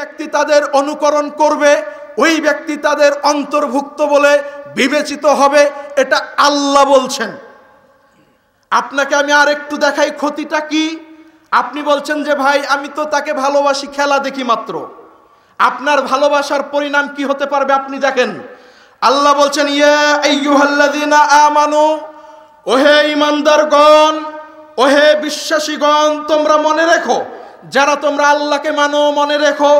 ব্যক্তি তাদের অনুকরণ করবে ওই ব্যক্তি তাদের অন্তর্ভুক্ত বলে বিবেচিত হবে এটা আল্লাহ বলছেন আপনাকে আমি আর একটু দেখাই ক্ষতিটা কি আপনি বলছেন যে ভাই আমি তো তাকে ভালোবাসি খেলা দেখি মাত্র আপনার ভালোবাসার পরিণাম কি হতে পারবে আপনি দেখেন আল্লাহ বলছেন ইয়া আমানু ওহে ইমানদারগণ ওহে বিশ্বাসীগণ তোমরা মনে রেখো যারা তোমরা আল্লাহকে মানো মনে রেখো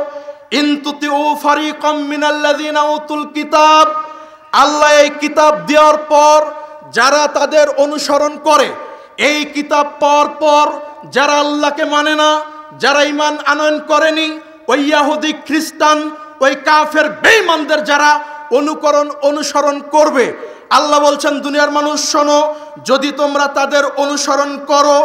ও ফারি কিতাব আল্লাহ এই কিতাব দেওয়ার পর যারা তাদের অনুসরণ করে এই কিতাব পর পর যারা আল্লাহকে মানে না যারা ইমান আনয়ন করেনি ওই ইয়াহুদি খ্রিস্টান ওই কাফের বেঈমানদের যারা অনুকরণ অনুসরণ করবে আল্লাহ বলছেন দুনিয়ার মানুষ শোনো যদি তোমরা তাদের অনুসরণ করো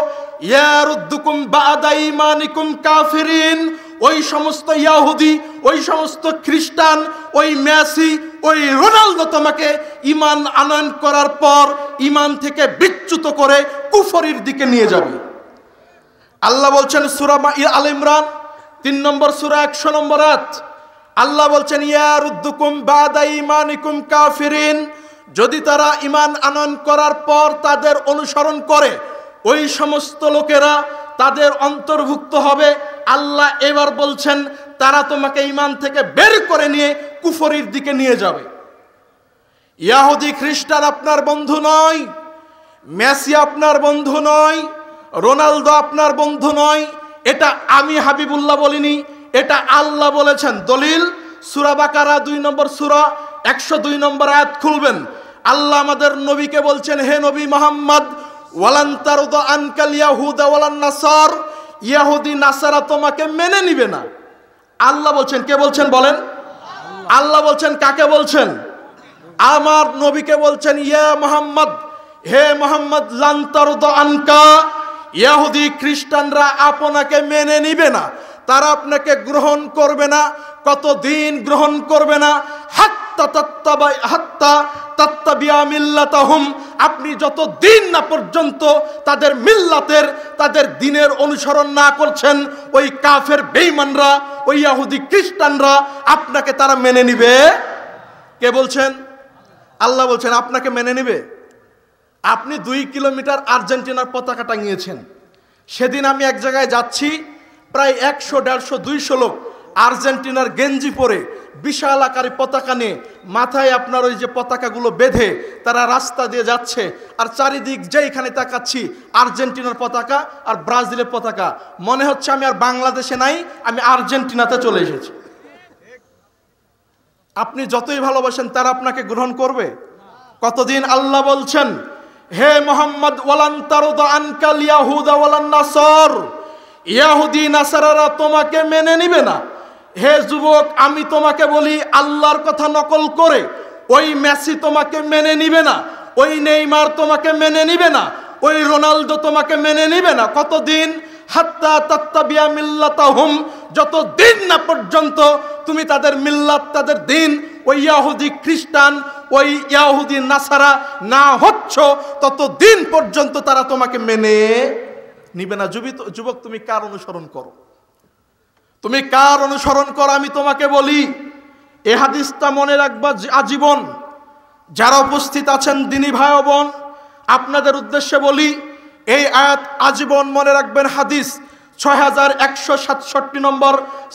ইয়ারুদ্দুকুম বাদা ইমানিকুম কাফিরিন ওই সমস্ত ইয়াহুদি ওই সমস্ত খ্রিস্টান ওই মেসি ওই রোনালদো তোমাকে ইমান আনয়ন করার পর ইমান থেকে বিচ্যুত করে কুফরির দিকে নিয়ে যাবে আল্লাহ বলছেন সুরা আল ইমরান তিন নম্বর সুরা একশো নম্বর আত আল্লাহ বলছেন ইয়ারুদ্দুকুম বাদা ইমানিকুম কাফিরিন যদি তারা ইমান আনয়ন করার পর তাদের অনুসরণ করে ওই সমস্ত লোকেরা তাদের অন্তর্ভুক্ত হবে আল্লাহ এবার বলছেন তারা তোমাকে ইমান থেকে বের করে নিয়ে কুফরির দিকে নিয়ে যাবে ইয়াহুদি খ্রিস্টান আপনার বন্ধু নয় মেসি আপনার বন্ধু নয় রোনালদো আপনার বন্ধু নয় এটা আমি হাবিবুল্লাহ বলিনি এটা আল্লাহ বলেছেন দলিল সুরা বাকারা দুই নম্বর সুরা একশো দুই নম্বর আয়াত খুলবেন আল্লাহ আমাদের নবীকে বলছেন হে নবী মোহাম্মদ ওয়ালান্তার আনকাল ইয়াহুদা ওয়ালান নাসার ইয়াহুদি নাসারা তোমাকে মেনে নিবে না আল্লাহ বলছেন কে বলছেন বলেন আল্লাহ বলছেন কাকে বলছেন আমার নবীকে বলছেন ইয়া মোহাম্মদ হে মোহাম্মদ লান্তার আনকা ইয়াহুদি খ্রিস্টানরা আপনাকে মেনে নিবে না তারা আপনাকে গ্রহণ করবে না কত দিন গ্রহণ করবে না আপনি যত দিন না পর্যন্ত তাদের মিল্লাতের তাদের দিনের অনুসরণ না করছেন ওই কাফের বেইমানরা ওই ইয়াহুদি খ্রিস্টানরা আপনাকে তারা মেনে নিবে কে বলছেন আল্লাহ বলছেন আপনাকে মেনে নিবে আপনি দুই কিলোমিটার আর্জেন্টিনার পতাকা টাঙিয়েছেন সেদিন আমি এক জায়গায় যাচ্ছি প্রায় একশো দেড়শো দুইশো লোক আর্জেন্টিনার গেঞ্জি পরে বিশাল আকারে পতাকা নিয়ে মাথায় আপনার ওই যে পতাকাগুলো বেঁধে তারা রাস্তা দিয়ে যাচ্ছে আর চারিদিক যেইখানে তাকাচ্ছি আর্জেন্টিনার পতাকা আর ব্রাজিলের পতাকা মনে হচ্ছে আমি আর বাংলাদেশে নাই আমি আর্জেন্টিনাতে চলে এসেছি আপনি যতই ভালোবাসেন তারা আপনাকে গ্রহণ করবে কতদিন আল্লাহ বলছেন হে মোহাম্মদ আনকাল ইয়াহুদা ইয়াহুদি নাসারারা তোমাকে মেনে নিবে না হে যুবক আমি তোমাকে বলি আল্লাহর কথা নকল করে ওই মেসি তোমাকে মেনে নিবে না ওই নেইমার তোমাকে মেনে নিবে না ওই রোনালদো তোমাকে মেনে নিবে না কতদিন হাত্তা বিয়া মিল্লাতা হুম যত দিন না পর্যন্ত তুমি তাদের মিল্লাত তাদের দিন ওই ইয়াহুদি খ্রিস্টান ওই ইয়াহুদি নাসারা না হচ্ছ তত দিন পর্যন্ত তারা তোমাকে মেনে নিবে না যুবিত যুবক তুমি কার অনুসরণ করো তুমি কার অনুসরণ করো আমি তোমাকে বলি এ হাদিসটা মনে রাখবা আজীবন যারা উপস্থিত আছেন দিনী ভাই বোন আপনাদের উদ্দেশ্যে বলি এই আয়াত আজীবন মনে রাখবেন হাদিস ছয় হাজার একশো সাতষট্টি নম্বর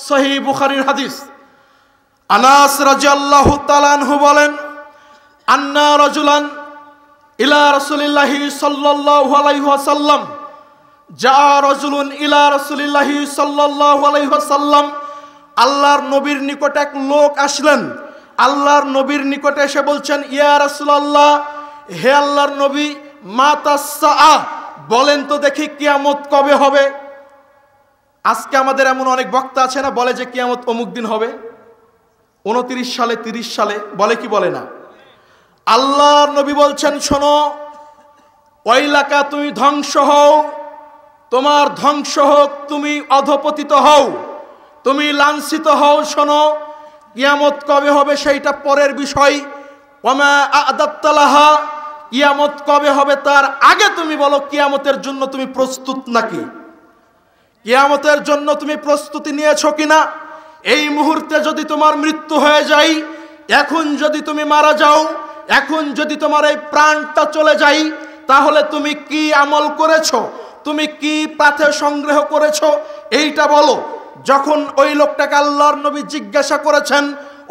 সহি বুখারির হাদিস আনাস রাজিয়াল্লাহ তালানহু বলেন আন্না রজুলান ইলা রসুলিল্লাহি সাল্লাহ আলাইহাসাল্লাম যা রজুলুন ইলা রসুলিল্লাহি সাল্লাল্লাহু আল্লাহর নবীর নিকট এক লোক আসলেন আল্লাহর নবীর নিকটে এসে বলছেন ইয়া রসুল আল্লাহ হে আল্লাহর নবী মাতাসা বলেন তো দেখি কিয়ামত কবে হবে আজকে আমাদের এমন অনেক বক্তা আছে না বলে যে কিয়ামত অমুক দিন হবে উনতিরিশ সালে তিরিশ সালে বলে কি বলে না আল্লাহর নবী বলছেন শোনো ওই এলাকা তুমি ধ্বংস হও তোমার ধ্বংস হোক তুমি অধপতিত হও তুমি লাঞ্ছিত হও শোনো ইয়ামত কবে হবে সেইটা পরের বিষয় ওমা আদাত্তালাহা ইয়ামত কবে হবে তার আগে তুমি বলো কিয়ামতের জন্য তুমি প্রস্তুত নাকি কিয়ামতের জন্য তুমি প্রস্তুতি নিয়েছ কিনা এই মুহূর্তে যদি তোমার মৃত্যু হয়ে যায় এখন যদি তুমি মারা যাও এখন যদি তোমার এই প্রাণটা চলে যাই তাহলে তুমি কি আমল করেছো তুমি কি পাথে সংগ্রহ করেছ এইটা বলো যখন ওই লোকটাকে আল্লাহর নবী জিজ্ঞাসা করেছেন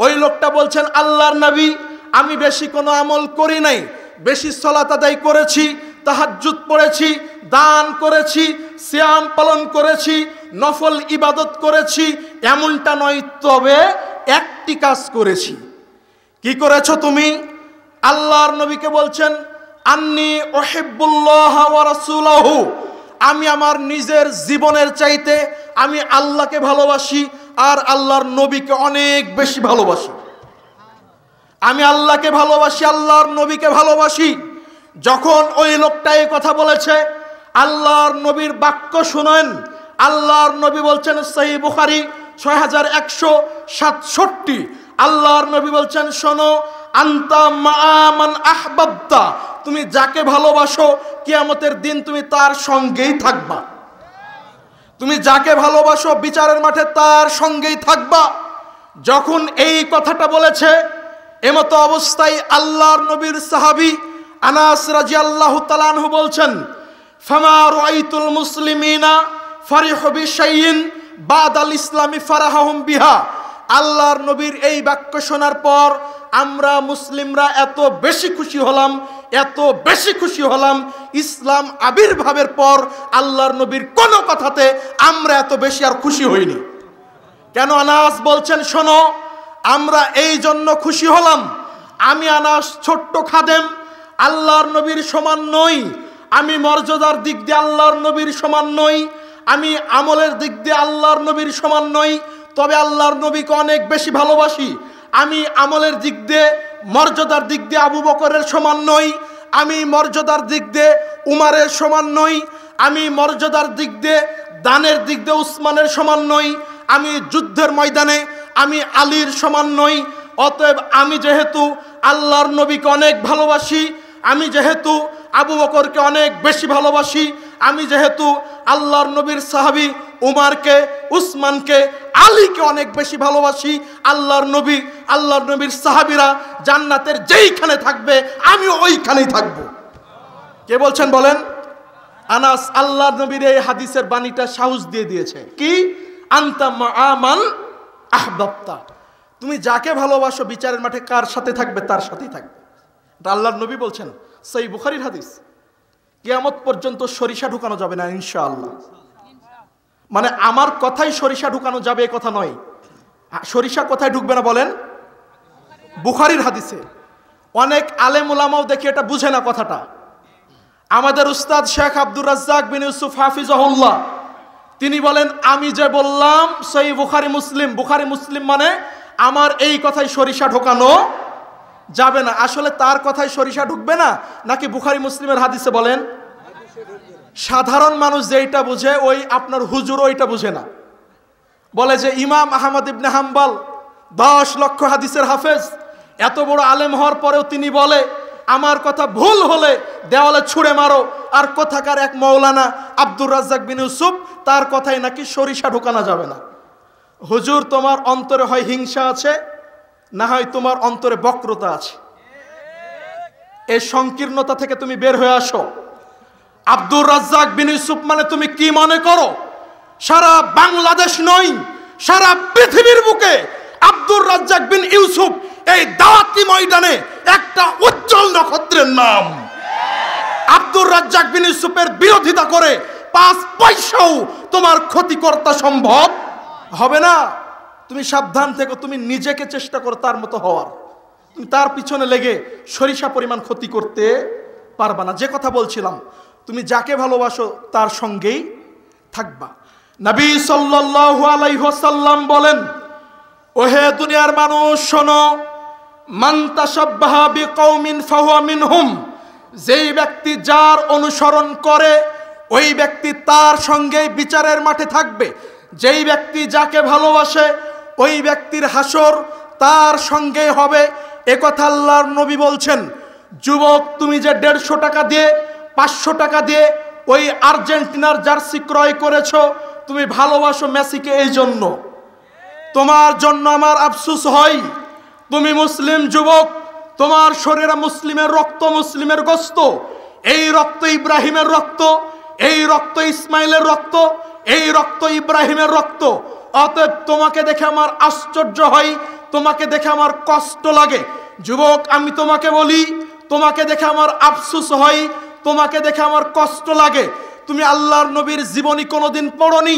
ওই লোকটা বলছেন আল্লাহর নবী আমি বেশি কোনো আমল করি নাই বেশি সলাত আদায় করেছি তাহাজুত পড়েছি দান করেছি শ্যাম পালন করেছি নফল ইবাদত করেছি এমনটা নয় তবে একটি কাজ করেছি কি করেছ তুমি আল্লাহর নবীকে বলছেন আন্নি ওহেবুল্লাহ রসুল্লাহ আমি আমার নিজের জীবনের চাইতে আমি আল্লাহকে ভালোবাসি আর আল্লাহর নবীকে অনেক বেশি ভালোবাসি আমি আল্লাহকে ভালোবাসি আল্লাহর নবীকে ভালোবাসি যখন ওই লোকটা এই কথা বলেছে আল্লাহর নবীর বাক্য শুনেন আল্লাহর নবী বলছেন সেই বুখারি ছয় হাজার একশো সাতষট্টি আল্লাহর নবী বলছেন শোনো আন্তা মান আহবাব্দা তুমি যাকে ভালোবাসো কিয়ামতের দিন তুমি তার সঙ্গেই থাকবা তুমি যাকে ভালোবাসো বিচারের মাঠে তার সঙ্গেই থাকবা যখন এই কথাটা বলেছে এমতো অবস্থায় আল্লাহর নবীর সাহাবি আনাস রাজি আল্লাহ তালানহু বলছেন ফামার মুসলিমিনা ফারিহ বিশাইন বাদ আল ইসলামী ফারাহাহুম বিহা আল্লাহর নবীর এই বাক্য শোনার পর আমরা মুসলিমরা এত বেশি খুশি হলাম এত বেশি খুশি হলাম ইসলাম আবির্ভাবের পর আল্লাহর নবীর কোনো কথাতে আমরা এত বেশি আর খুশি হইনি কেন আনাস বলছেন শোনো আমরা এই জন্য খুশি হলাম আমি আনাস ছোট্ট খাদেম আল্লাহর নবীর সমান নই আমি মর্যাদার দিক দিয়ে আল্লাহর নবীর সমান নই আমি আমলের দিক দিয়ে আল্লাহর নবীর সমান নই তবে আল্লাহর নবীকে অনেক বেশি ভালোবাসি আমি আমলের দিক দিয়ে মর্যাদার দিক দিয়ে আবু বকরের সমান নই আমি মর্যাদার দিক দিয়ে উমারের সমান নই আমি মর্যাদার দিক দিয়ে দানের দিক দিয়ে উসমানের সমান নই আমি যুদ্ধের ময়দানে আমি আলীর সমান নই অতএব আমি যেহেতু আল্লাহর নবীকে অনেক ভালোবাসি আমি যেহেতু আবু বকরকে অনেক বেশি ভালোবাসি আমি যেহেতু আল্লাহর নবীর সাহাবি উমারকে উসমানকে আলীকে অনেক বেশি ভালোবাসি আল্লাহর নবী আল্লাহর নবীর সাহাবিরা জান্নাতের যেইখানে থাকবে আমি ওইখানেই থাকব কে বলছেন বলেন আনাস আল্লাহ নবীর এই হাদিসের বাণীটা সাহস দিয়ে দিয়েছে কি আন্তা আমান আহবাপ্তা তুমি যাকে ভালোবাসো বিচারের মাঠে কার সাথে থাকবে তার সাথেই থাকবে আল্লাহর নবী বলছেন সেই বুখারির হাদিস কিয়ামত পর্যন্ত সরিষা ঢুকানো যাবে না ইনশাআল্লাহ মানে আমার কথাই সরিষা ঢুকানো যাবে এ কথা নয় সরিষা কোথায় ঢুকবে না বলেন বুখারির হাদিসে অনেক আলেম ওলামাও দেখি এটা বুঝে না কথাটা আমাদের উস্তাদ শেখ আব্দুর রাজ্জাক বিন ইউসুফ হাফিজহুল্লাহ তিনি বলেন আমি যে বললাম সেই বুখারি মুসলিম বুখারি মুসলিম মানে আমার এই কথায় সরিষা ঢোকানো যাবে না আসলে তার কথায় সরিষা ঢুকবে না নাকি বুখারি মুসলিমের হাদিসে বলেন সাধারণ মানুষ যেইটা বুঝে ওই আপনার হুজুর ওইটা বুঝে না বলে যে ইমাম আহমদ ইবনে হাম্বাল দশ লক্ষ হাদিসের হাফেজ এত বড় আলেম হওয়ার পরেও তিনি বলে আমার কথা ভুল হলে দেওয়ালে ছুঁড়ে মারো আর কোথাকার এক মৌলানা আব্দুর রাজ্জাক বিন ইউসুফ তার কথাই নাকি সরিষা ঢোকানো যাবে না হুজুর তোমার অন্তরে হয় হিংসা আছে না হয় তোমার অন্তরে বক্রতা আছে এই সংকীর্ণতা থেকে তুমি বের হয়ে আসো আব্দুর রাজ্জাক বিন ইউসুফ মানে তুমি কি মনে করো সারা বাংলাদেশ নয় সারা পৃথিবীর বুকে আব্দুর রাজ্জাক বিন ইউসুফ এই দাওয়াতি ময়দানে একটা উজ্জ্বল নক্ষত্রের নাম আব্দুর রাজ্জাক বিন ইউসুফের বিরোধিতা করে পাঁচ পয়সাও তোমার ক্ষতি করতে সম্ভব হবে না তুমি সাবধান থেকে তুমি নিজেকে চেষ্টা করো তার মতো হওয়ার তুমি তার পিছনে লেগে সরিষা পরিমাণ ক্ষতি করতে পারবা না যে কথা বলছিলাম তুমি যাকে ভালোবাসো তার সঙ্গেই থাকবা নবী সাল্লাল্লাহু আলাইহি ওয়াসাল্লাম বলেন ওহে দুনিয়ার মানুষ শোনো মান তাশাব্বাহা বিকাউমিন ফাহুয়া মিনহুম যেই ব্যক্তি যার অনুসরণ করে ওই ব্যক্তি তার সঙ্গেই বিচারের মাঠে থাকবে যেই ব্যক্তি যাকে ভালোবাসে ওই ব্যক্তির হাসর তার সঙ্গেই হবে একথা আল্লাহর নবী বলছেন যুবক তুমি যে দেড়শো টাকা দিয়ে পাঁচশো টাকা দিয়ে ওই আর্জেন্টিনার জার্সি ক্রয় করেছ তুমি ভালোবাসো মেসিকে এই জন্য তোমার জন্য আমার আফসুস হয় তুমি মুসলিম যুবক তোমার শরীরে মুসলিমের রক্ত মুসলিমের গোস্ত এই রক্ত ইব্রাহিমের রক্ত এই রক্ত ইসমাইলের রক্ত এই রক্ত ইব্রাহিমের রক্ত অতএব তোমাকে দেখে আমার আশ্চর্য হয় তোমাকে দেখে আমার কষ্ট লাগে যুবক আমি তোমাকে বলি তোমাকে দেখে আমার আফসুস হয় তোমাকে দেখে আমার কষ্ট লাগে তুমি আল্লাহর নবীর জীবনী কোনোদিন পড়নি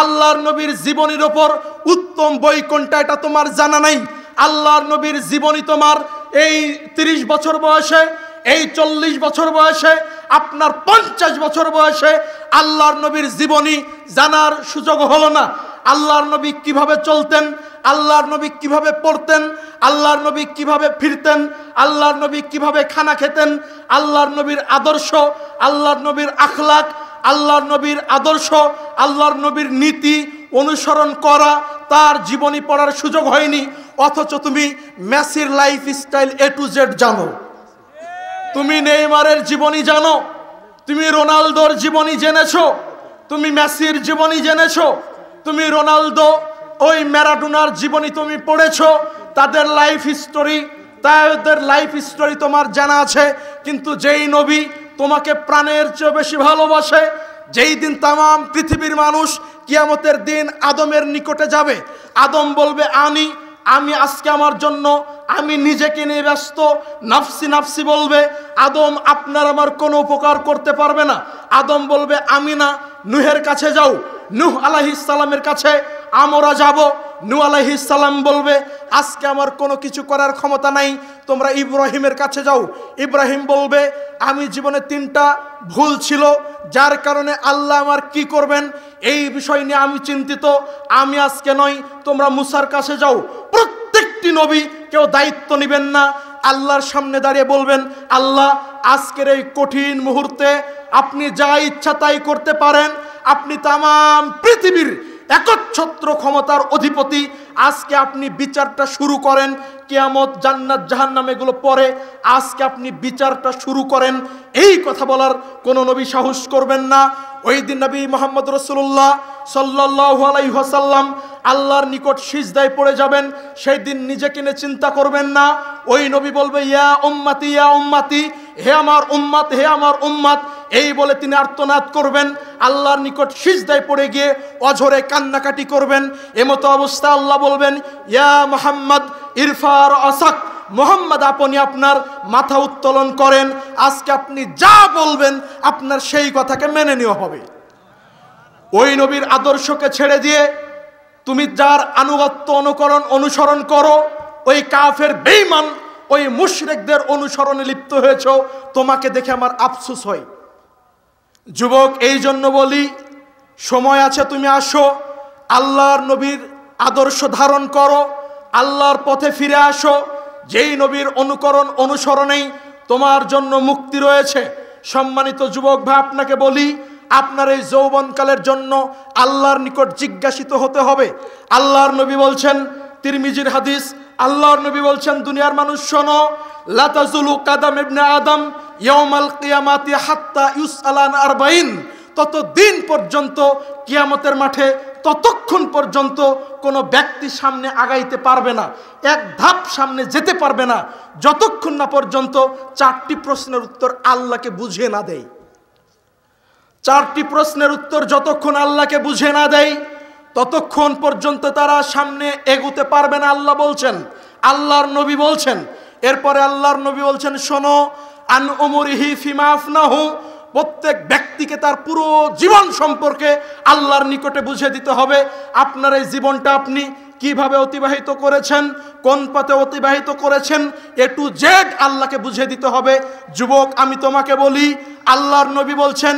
আল্লাহর নবীর জীবনীর ওপর উত্তম বই কোনটা এটা তোমার জানা নাই আল্লাহর নবীর জীবনী তোমার এই ৩০ বছর বয়সে এই চল্লিশ বছর বয়সে আপনার পঞ্চাশ বছর বয়সে আল্লাহর নবীর জীবনী জানার সুযোগ হলো না আল্লাহর নবী কিভাবে চলতেন আল্লাহর নবী কিভাবে পড়তেন আল্লাহর নবী কিভাবে ফিরতেন আল্লাহর নবী কিভাবে খানা খেতেন আল্লাহর নবীর আদর্শ আল্লাহর নবীর আখলাক আল্লাহর নবীর আদর্শ আল্লাহর নবীর নীতি অনুসরণ করা তার জীবনী পড়ার সুযোগ হয়নি অথচ তুমি মেসির life style A to Z জানো তুমি নেইমারের জীবনী জানো তুমি রোনালদোর জীবনী জেনেছো তুমি মেসির জীবনী জেনেছো তুমি রোনালদো ওই ম্যারাডোনার জীবনী তুমি পড়েছ তাদের লাইফ হিস্টোরি তাদের লাইফ হিস্টোরি তোমার জানা আছে কিন্তু যেই নবী তোমাকে প্রাণের চেয়ে বেশি ভালোবাসে যেই দিন তাম পৃথিবীর মানুষ কিয়ামতের দিন আদমের নিকটে যাবে আদম বলবে আনি আমি আজকে আমার জন্য আমি নিজেকে নিয়ে ব্যস্ত নাফসি নাফসি বলবে আদম আপনার আমার কোনো উপকার করতে পারবে না আদম বলবে আমি না নুহের কাছে যাও নুহ আলাহিসাল্লামের কাছে আমরা যাব নূ আলাহিসাল্লাম বলবে আজকে আমার কোনো কিছু করার ক্ষমতা নাই তোমরা ইব্রাহিমের কাছে যাও ইব্রাহিম বলবে আমি জীবনে তিনটা ভুল ছিল যার কারণে আল্লাহ আমার কি করবেন এই বিষয় নিয়ে আমি চিন্তিত আমি আজকে নই তোমরা মুসার কাছে যাও প্রত্যেকটি নবী কেউ দায়িত্ব নেবেন না আল্লাহর সামনে দাঁড়িয়ে বলবেন আল্লাহ আজকের এই কঠিন মুহূর্তে আপনি যা ইচ্ছা তাই করতে পারেন আপনি তাম পৃথিবীর একচ্ছত্র ক্ষমতার অধিপতি আজকে আপনি বিচারটা শুরু করেন কেয়ামত জান্নাত জাহান্নাম এগুলো পরে আজকে আপনি বিচারটা শুরু করেন এই কথা বলার কোনো নবী সাহস করবেন না ওই দিন নবী মোহাম্মদ রসুল্লাহ সাল্লাহ আলাইহাসাল্লাম আল্লাহর নিকট সিজদায় পড়ে যাবেন সেই দিন নিজেকে নিয়ে চিন্তা করবেন না ওই নবী বলবে ইয়া উম্মাতি ইয়া উম্মাতি হে আমার উম্মাত হে আমার উম্মাত এই বলে তিনি আর্তনাদ করবেন আল্লাহর নিকট সিজদায় পড়ে গিয়ে অঝরে কান্নাকাটি করবেন এমতো অবস্থা আল্লাহ বলবেন ইয়া মোহাম্মদ ইরফার আসাক মোহাম্মদ আপনি আপনার মাথা উত্তোলন করেন আজকে আপনি যা বলবেন আপনার সেই কথাকে মেনে নেওয়া হবে ওই নবীর আদর্শকে ছেড়ে দিয়ে তুমি যার আনুগত্য অনুকরণ অনুসরণ করো ওই কাফের বেইমান ওই মুশরেকদের অনুসরণে লিপ্ত হয়েছ তোমাকে দেখে আমার আফসুস হয় যুবক এই জন্য বলি সময় আছে তুমি আসো আল্লাহর নবীর আদর্শ ধারণ করো আল্লাহর পথে ফিরে আসো যেই নবীর অনুকরণ অনুসরণেই তোমার জন্য মুক্তি রয়েছে সম্মানিত যুবক ভাই আপনাকে বলি আপনার এই যৌবনকালের জন্য আল্লাহর নিকট জিজ্ঞাসিত হতে হবে আল্লাহর নবী বলছেন তিরমিজির হাদিস আল্লাহর নবী বলছেন দুনিয়ার মানুষ শোনো লাতাজুলু কাদাম ইবনে আদম ইয়ামাল কিয়ামাতি হাত্তা ইউস আলান আরবাইন ততদিন পর্যন্ত কিয়ামতের মাঠে ততক্ষণ পর্যন্ত কোনো ব্যক্তি সামনে আগাইতে পারবে না এক ধাপ সামনে যেতে পারবে না যতক্ষণ না পর্যন্ত চারটি প্রশ্নের উত্তর আল্লাহকে বুঝে না দেয় চারটি প্রশ্নের উত্তর যতক্ষণ আল্লাহকে বুঝে না দেয় ততক্ষণ পর্যন্ত তারা সামনে এগুতে পারবে না আল্লাহ বলছেন আল্লাহর নবী বলছেন এরপরে আল্লাহর নবী বলছেন শোনো আন ওমরিহি ফিমাফনাহু প্রত্যেক ব্যক্তিকে তার পুরো জীবন সম্পর্কে আল্লাহর নিকটে বুঝিয়ে দিতে হবে আপনার এই জীবনটা আপনি কিভাবে অতিবাহিত করেছেন কোন পথে অতিবাহিত করেছেন এ টু জেড আল্লাহকে বুঝিয়ে দিতে হবে যুবক আমি তোমাকে বলি আল্লাহর নবী বলছেন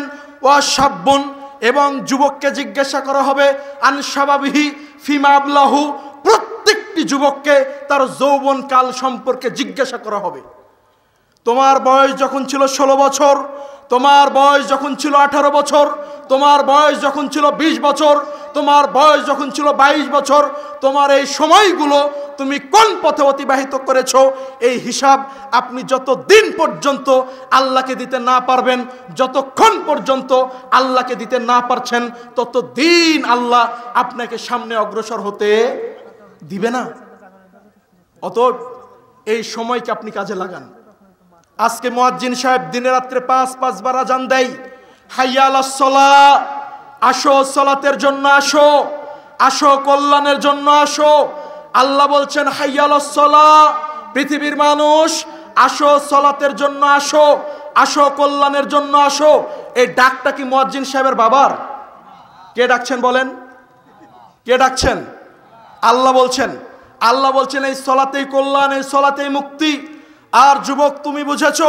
সাব্বন এবং যুবককে জিজ্ঞাসা করা হবে আনসাবাবিহি ফিমাবলাহু প্রত্যেকটি যুবককে তার যৌবন কাল সম্পর্কে জিজ্ঞাসা করা হবে তোমার বয়স যখন ছিল ষোলো বছর তোমার বয়স যখন ছিল আঠারো বছর তোমার বয়স যখন ছিল ২০ বছর তোমার বয়স যখন ছিল ২২ বছর তোমার এই সময়গুলো তুমি কোন পথে অতিবাহিত করেছ এই হিসাব আপনি যত দিন পর্যন্ত আল্লাহকে দিতে না পারবেন যতক্ষণ পর্যন্ত আল্লাহকে দিতে না পারছেন তত দিন আল্লাহ আপনাকে সামনে অগ্রসর হতে দিবে না অত এই সময়কে আপনি কাজে লাগান আজকে মোয়াজ্জিন সাহেব দিনে রাত্রে পাঁচ পাঁচ বার আজান দেয় হাইয়াল আসলা আসো সলাতের জন্য আসো আসো কল্যাণের জন্য আসো আল্লাহ বলছেন হাইয়াল আসলা পৃথিবীর মানুষ আসো সলাতের জন্য আসো আসো কল্যাণের জন্য আসো এই ডাকটা কি মোয়াজ্জিন সাহেবের বাবার কে ডাকছেন বলেন কে ডাকছেন আল্লাহ বলছেন আল্লাহ বলছেন এই সলাতেই কল্যাণ এই সলাতেই মুক্তি আর যুবক তুমি বুঝেছ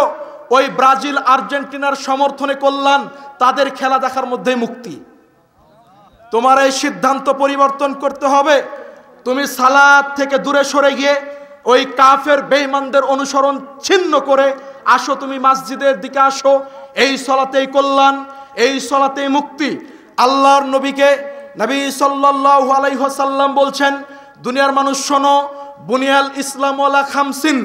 ওই ব্রাজিল আর্জেন্টিনার সমর্থনে কল্যাণ তাদের খেলা দেখার মধ্যেই মুক্তি তোমার এই সিদ্ধান্ত পরিবর্তন করতে হবে তুমি সালাদ থেকে দূরে সরে গিয়ে ওই কাফের বেইমানদের অনুসরণ ছিন্ন করে আসো তুমি মসজিদের দিকে আসো এই সলাতেই কল্যাণ এই সলাতেই মুক্তি আল্লাহর নবীকে নবী সাল্লাহ আলাইহসাল্লাম বলছেন দুনিয়ার মানুষ শোনো বুনিয়াল ইসলাম খামসিন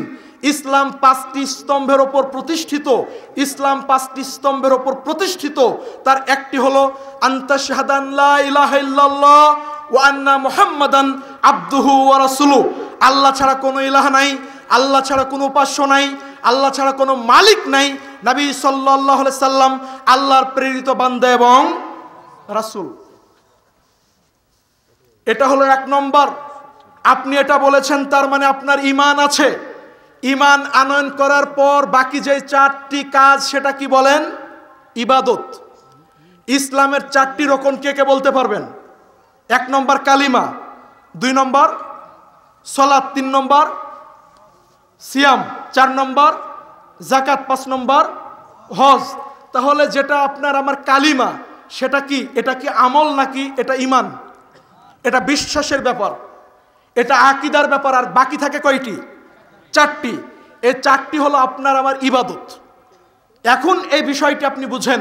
ইসলাম পাঁচটি স্তম্ভের ওপর প্রতিষ্ঠিত ইসলাম পাঁচটি স্তম্ভের ওপর প্রতিষ্ঠিত তার একটি হলো আন্না মোহাম্মদান আব্দুহু ওয়ারাসুলু আল্লাহ ছাড়া কোনো ইলাহ নাই আল্লাহ ছাড়া কোনো উপাস্য নাই আল্লাহ ছাড়া কোনো মালিক নাই নবী সাল্লাহ সাল্লাম আল্লাহর প্রেরিত বান্দা এবং রাসুল এটা হলো এক নম্বর আপনি এটা বলেছেন তার মানে আপনার ইমান আছে ইমান আনয়ন করার পর বাকি যে চারটি কাজ সেটা কি বলেন ইবাদত ইসলামের চারটি রকম কে কে বলতে পারবেন এক নম্বর কালিমা দুই নম্বর সলাদ তিন নম্বর সিয়াম চার নম্বর জাকাত পাঁচ নম্বর হজ তাহলে যেটা আপনার আমার কালিমা সেটা কি এটা কি আমল নাকি এটা ইমান এটা বিশ্বাসের ব্যাপার এটা আকিদার ব্যাপার আর বাকি থাকে কয়টি চারটি এই চারটি হলো আপনার আমার ইবাদত এখন এই বিষয়টি আপনি বুঝেন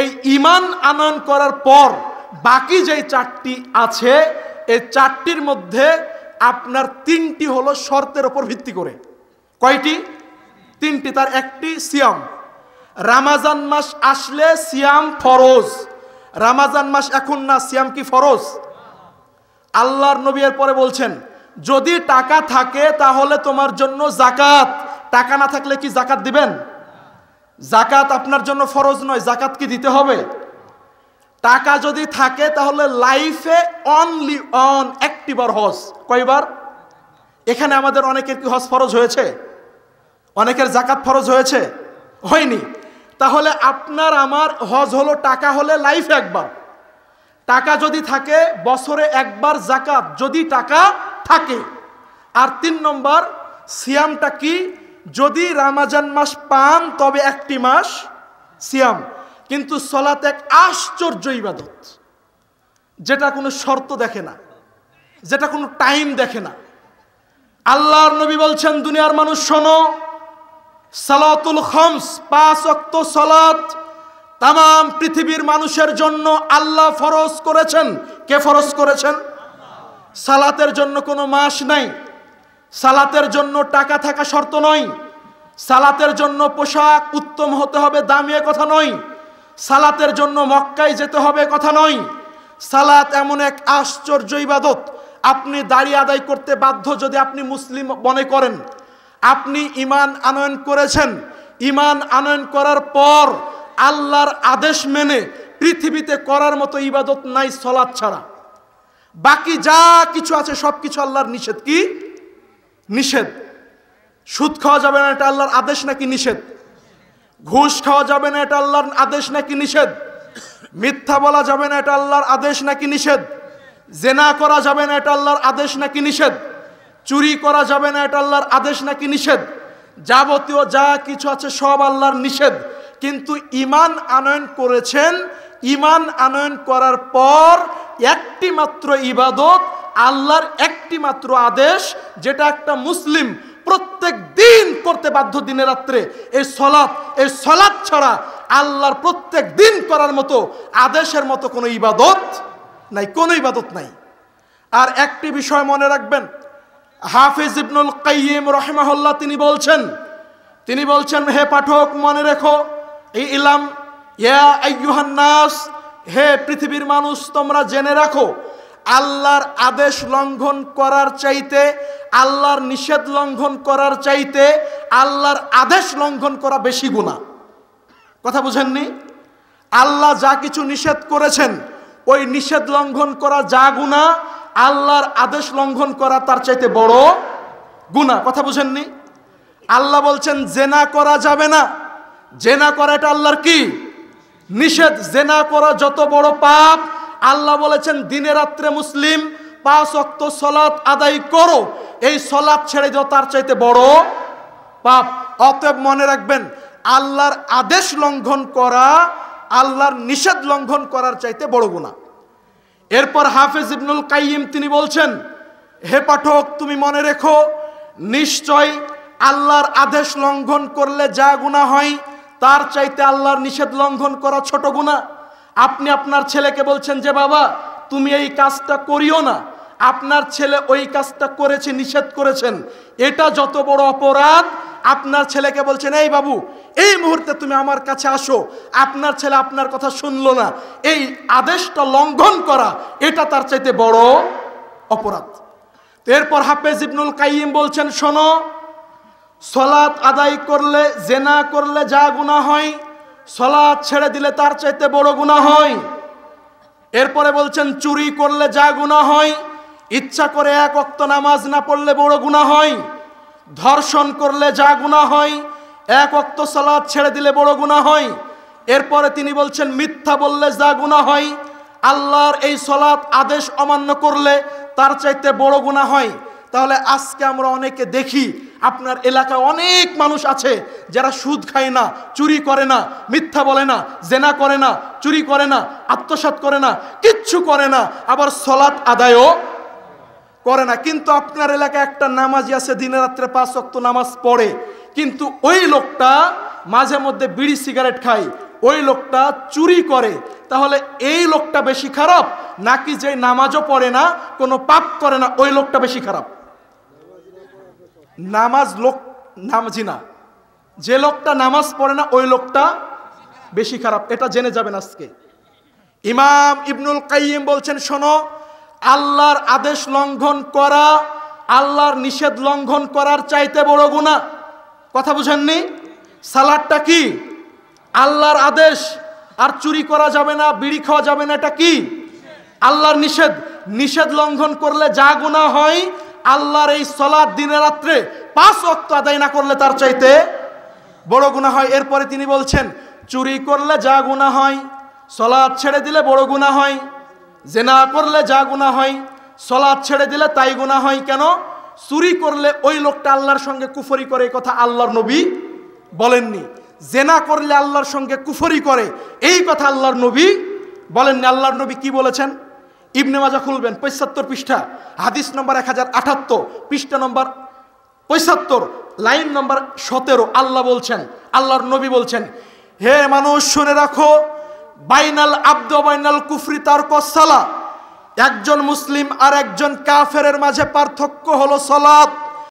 এই ইমান আনয়ন করার পর বাকি যে চারটি আছে এই চারটির মধ্যে আপনার তিনটি হলো শর্তের ওপর ভিত্তি করে কয়টি তিনটি তার একটি সিয়াম রামাজান মাস আসলে সিয়াম ফরজ রামাজান মাস এখন না সিয়াম কি ফরজ আল্লাহর নবীর পরে বলছেন যদি টাকা থাকে তাহলে তোমার জন্য জাকাত টাকা না থাকলে কি জাকাত দিবেন জাকাত আপনার জন্য ফরজ নয় জাকাত কি দিতে হবে টাকা যদি থাকে তাহলে লাইফে অনলি অন একটিবার হজ কয়বার এখানে আমাদের অনেকের কি হজ ফরজ হয়েছে অনেকের জাকাত ফরজ হয়েছে হয়নি তাহলে আপনার আমার হজ হলো টাকা হলে লাইফে একবার টাকা যদি থাকে বছরে একবার জাকাত যদি টাকা থাকে আর তিন নম্বর সিয়ামটা কি যদি রামাজান মাস পান তবে একটি মাস সিয়াম কিন্তু সলাত এক আশ্চর্য ইবাদত যেটা কোনো শর্ত দেখে না যেটা কোনো টাইম দেখে না আল্লাহর নবী বলছেন দুনিয়ার মানুষ শোনো সালাতুল খমস পাঁচ অক্ত সলাত তাম পৃথিবীর মানুষের জন্য আল্লাহ ফরজ করেছেন কে ফরজ করেছেন সালাতের জন্য কোনো মাস নাই সালাতের জন্য টাকা থাকা শর্ত নয় সালাতের জন্য পোশাক উত্তম হতে হবে দামি কথা নয় সালাতের জন্য মক্কায় যেতে হবে কথা নয় সালাত এমন এক আশ্চর্য ইবাদত আপনি দাড়ি আদায় করতে বাধ্য যদি আপনি মুসলিম মনে করেন আপনি ইমান আনয়ন করেছেন ইমান আনয়ন করার পর আল্লাহর আদেশ মেনে পৃথিবীতে করার মতো ইবাদত নাই সলাৎ ছাড়া বাকি যা কিছু আছে সব কিছু আল্লাহর নিষেধ কি নিষেধ সুদ খাওয়া যাবে না এটা আল্লাহর আদেশ নাকি নিষেধ ঘুষ খাওয়া যাবে না এটা আল্লাহর আদেশ নাকি নিষেধ মিথ্যা বলা যাবে না এটা আল্লাহর আদেশ নাকি নিষেধ জেনা করা যাবে না এটা আল্লাহর আদেশ নাকি নিষেধ চুরি করা যাবে না এটা আল্লাহর আদেশ নাকি নিষেধ যাবতীয় যা কিছু আছে সব আল্লাহর নিষেধ কিন্তু ইমান আনয়ন করেছেন ইমান আনয়ন করার পর একটি মাত্র ইবাদত আল্লাহর একটি মাত্র আদেশ যেটা একটা মুসলিম প্রত্যেক দিন করতে বাধ্য দিনে রাত্রে এই সলাপ এই সলাপ ছাড়া আল্লাহর প্রত্যেক দিন করার মতো আদেশের মতো কোনো ইবাদত নাই কোনো ইবাদত নাই আর একটি বিষয় মনে রাখবেন হাফিজ ইবনুল কাইম রহমাহল্লা তিনি বলছেন তিনি বলছেন হে পাঠক মনে রেখো এই ইলাম ইয়া আইয়ুহান্নাস নাস হে পৃথিবীর মানুষ তোমরা জেনে রাখো আল্লাহর আদেশ লঙ্ঘন করার চাইতে আল্লাহর নিষেধ লঙ্ঘন করার চাইতে আল্লাহর আদেশ লঙ্ঘন করা বেশি গুণা কথা বুঝেননি আল্লাহ যা কিছু নিষেধ করেছেন ওই নিষেধ লঙ্ঘন করা যা গুণা আল্লাহর আদেশ লঙ্ঘন করা তার চাইতে বড় গুণা কথা বুঝেননি আল্লাহ বলছেন জেনা করা যাবে না জেনা করা এটা আল্লাহর কি নিষেধ জেনা করা যত বড় পাপ আল্লাহ বলেছেন দিনে রাত্রে মুসলিম পাঁচ অক্ত সলাৎ আদায় করো এই সলাৎ ছেড়ে দাও তার চাইতে বড় পাপ অতএব মনে রাখবেন আল্লাহর আদেশ লঙ্ঘন করা আল্লাহর নিষেধ লঙ্ঘন করার চাইতে বড় গুণা এরপর হাফেজ ইবনুল কাইম তিনি বলছেন হে পাঠক তুমি মনে রেখো নিশ্চয় আল্লাহর আদেশ লঙ্ঘন করলে যা গুণা হয় তার চাইতে আল্লাহর নিষেধ লঙ্ঘন করা ছোট গুণা আপনি আপনার ছেলেকে বলছেন যে বাবা তুমি এই কাজটা করিও না আপনার ছেলে ওই কাজটা করেছে নিষেধ করেছেন এটা যত বড় অপরাধ আপনার ছেলেকে বলছেন এই বাবু এই মুহূর্তে তুমি আমার কাছে আসো আপনার ছেলে আপনার কথা শুনলো না এই আদেশটা লঙ্ঘন করা এটা তার চাইতে বড় অপরাধ এরপর হাফেজ ইবনুল কাইম বলছেন শোনো সলাত আদায় করলে জেনা করলে যা গুণা হয় সলাৎ ছেড়ে দিলে তার চাইতে বড় গুণা হয় এরপরে বলছেন চুরি করলে যা গুণা হয় ইচ্ছা করে এক অক্ত নামাজ না পড়লে বড় গুণা হয় ধর্ষণ করলে যা গুণা হয় এক অক্ত সলাদ ছেড়ে দিলে বড় গুণা হয় এরপরে তিনি বলছেন মিথ্যা বললে যা গুণা হয় আল্লাহর এই সলাৎ আদেশ অমান্য করলে তার চাইতে বড় গুণা হয় তাহলে আজকে আমরা অনেকে দেখি আপনার এলাকায় অনেক মানুষ আছে যারা সুদ খায় না চুরি করে না মিথ্যা বলে না জেনা করে না চুরি করে না আত্মসাত করে না কিচ্ছু করে না আবার সলাৎ আদায়ও করে না কিন্তু আপনার এলাকায় একটা নামাজি আছে দিনে রাত্রে পাঁচ অক্ত নামাজ পড়ে কিন্তু ওই লোকটা মাঝে মধ্যে বিড়ি সিগারেট খায় ওই লোকটা চুরি করে তাহলে এই লোকটা বেশি খারাপ নাকি যে নামাজও পড়ে না কোনো পাপ করে না ওই লোকটা বেশি খারাপ নামাজ লোক নামজি না যে লোকটা নামাজ পড়ে না ওই লোকটা বেশি খারাপ এটা জেনে যাবেন আজকে ইমাম ইবনুল কাইম বলছেন শোনো আল্লাহর আদেশ লঙ্ঘন করা আল্লাহর নিষেধ লঙ্ঘন করার চাইতে বড় গুণা কথা বুঝেননি সালাডটা কি আল্লাহর আদেশ আর চুরি করা যাবে না বিড়ি খাওয়া যাবে না এটা কি আল্লাহর নিষেধ নিষেধ লঙ্ঘন করলে যা গুণা হয় আল্লাহর এই সলাদ দিনে রাত্রে পাঁচ অক্ত আদায় না করলে তার চাইতে বড় গুণা হয় এরপরে তিনি বলছেন চুরি করলে যা গুণা হয় সলাদ ছেড়ে দিলে বড় গুণা হয় জেনা করলে যা গুণা হয় সলাদ ছেড়ে দিলে তাই গুণা হয় কেন চুরি করলে ওই লোকটা আল্লাহর সঙ্গে কুফরি করে এই কথা আল্লাহর নবী বলেননি জেনা করলে আল্লাহর সঙ্গে কুফরি করে এই কথা আল্লাহর নবী বলেননি আল্লাহর নবী কি বলেছেন ইবনে মাজা খুলবেন পঁচাত্তর পৃষ্ঠা হাদিস নম্বর এক হাজার আঠাত্তর পৃষ্ঠা নম্বর পঁচাত্তর লাইন নম্বর সতেরো আল্লাহ বলছেন আল্লাহর নবী বলছেন হে মানুষ শুনে রাখো বাইনাল আব্দ বাইনাল কুফরি তার কসালা একজন মুসলিম আর একজন কাফের মাঝে পার্থক্য হলো সলাৎ